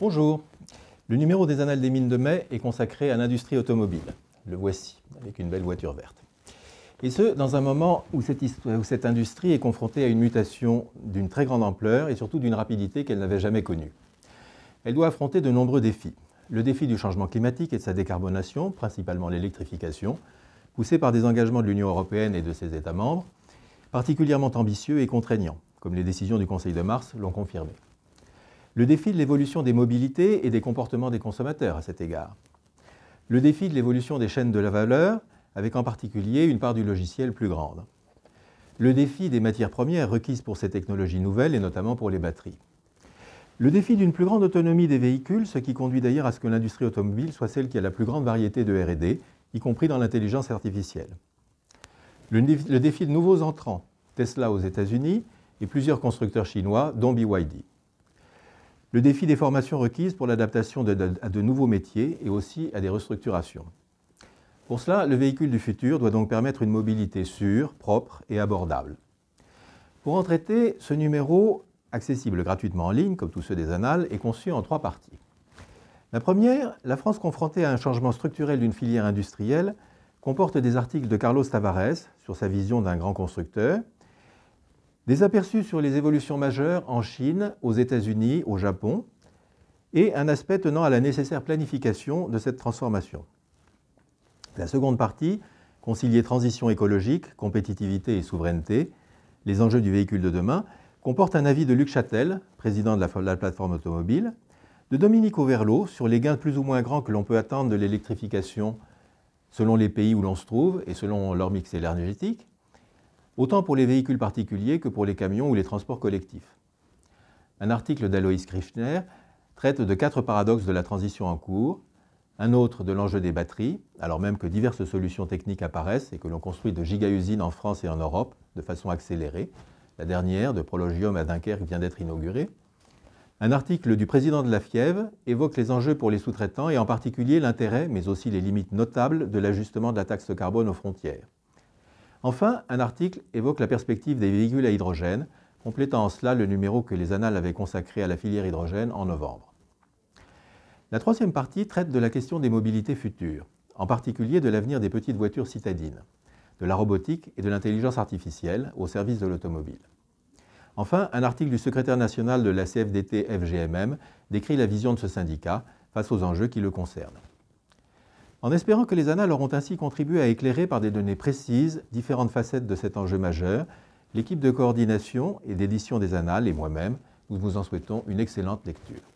Bonjour. Le numéro des Annales des mines de mai est consacré à l'industrie automobile. Le voici, avec une belle voiture verte. Et ce, dans un moment où cette, industrie est confrontée à une mutation d'une très grande ampleur et surtout d'une rapidité qu'elle n'avait jamais connue. Elle doit affronter de nombreux défis. Le défi du changement climatique et de sa décarbonation, principalement l'électrification, poussé par des engagements de l'Union européenne et de ses États membres, particulièrement ambitieux et contraignants, comme les décisions du Conseil de mars l'ont confirmé. Le défi de l'évolution des mobilités et des comportements des consommateurs à cet égard. Le défi de l'évolution des chaînes de la valeur, avec en particulier une part du logiciel plus grande. Le défi des matières premières requises pour ces technologies nouvelles et notamment pour les batteries. Le défi d'une plus grande autonomie des véhicules, ce qui conduit d'ailleurs à ce que l'industrie automobile soit celle qui a la plus grande variété de RD, y compris dans l'intelligence artificielle. Le défi, de nouveaux entrants, Tesla aux États-Unis et plusieurs constructeurs chinois, dont BYD le défi des formations requises pour l'adaptation à de nouveaux métiers et aussi à des restructurations. Pour cela, le véhicule du futur doit donc permettre une mobilité sûre, propre et abordable. Pour en traiter, ce numéro, accessible gratuitement en ligne, comme tous ceux des annales, est conçu en trois parties. La première, la France confrontée à un changement structurel d'une filière industrielle, comporte des articles de Carlos Tavares sur sa vision d'un grand constructeur, des aperçus sur les évolutions majeures en Chine, aux États-Unis, au Japon, et un aspect tenant à la nécessaire planification de cette transformation. La seconde partie, concilier transition écologique, compétitivité et souveraineté, les enjeux du véhicule de demain, comporte un avis de Luc Châtel, président de la, plateforme automobile, de Dominique Auverlot sur les gains plus ou moins grands que l'on peut attendre de l'électrification selon les pays où l'on se trouve et selon leur mix énergétique, autant pour les véhicules particuliers que pour les camions ou les transports collectifs. Un article d'Aloïs Krichner traite de quatre paradoxes de la transition en cours, un autre de l'enjeu des batteries, alors même que diverses solutions techniques apparaissent et que l'on construit de giga-usines en France et en Europe de façon accélérée. La dernière, de Prologium à Dunkerque, vient d'être inaugurée. Un article du président de la FIEV évoque les enjeux pour les sous-traitants et en particulier l'intérêt, mais aussi les limites notables de l'ajustement de la taxe carbone aux frontières. Enfin, un article évoque la perspective des véhicules à hydrogène, complétant en cela le numéro que les Annales avaient consacré à la filière hydrogène en novembre. La troisième partie traite de la question des mobilités futures, en particulier de l'avenir des petites voitures citadines, de la robotique et de l'intelligence artificielle au service de l'automobile. Enfin, un article du secrétaire national de la CFDT FGMM décrit la vision de ce syndicat face aux enjeux qui le concernent en espérant que les annales auront ainsi contribué à éclairer par des données précises différentes facettes de cet enjeu majeur, l'équipe de coordination et d'édition des annales et moi-même, nous vous en souhaitons une excellente lecture.